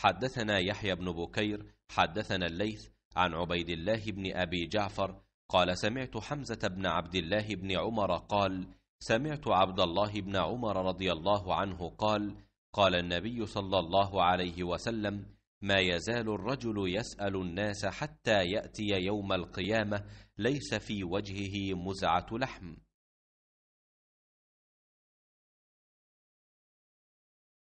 حدثنا يحيى بن بكير حدثنا الليث عن عبيد الله بن أبي جعفر قال سمعت حمزة بن عبد الله بن عمر قال سمعت عبد الله بن عمر رضي الله عنه قال قال النبي صلى الله عليه وسلم ما يزال الرجل يسأل الناس حتى يأتي يوم القيامة ليس في وجهه مزعة لحم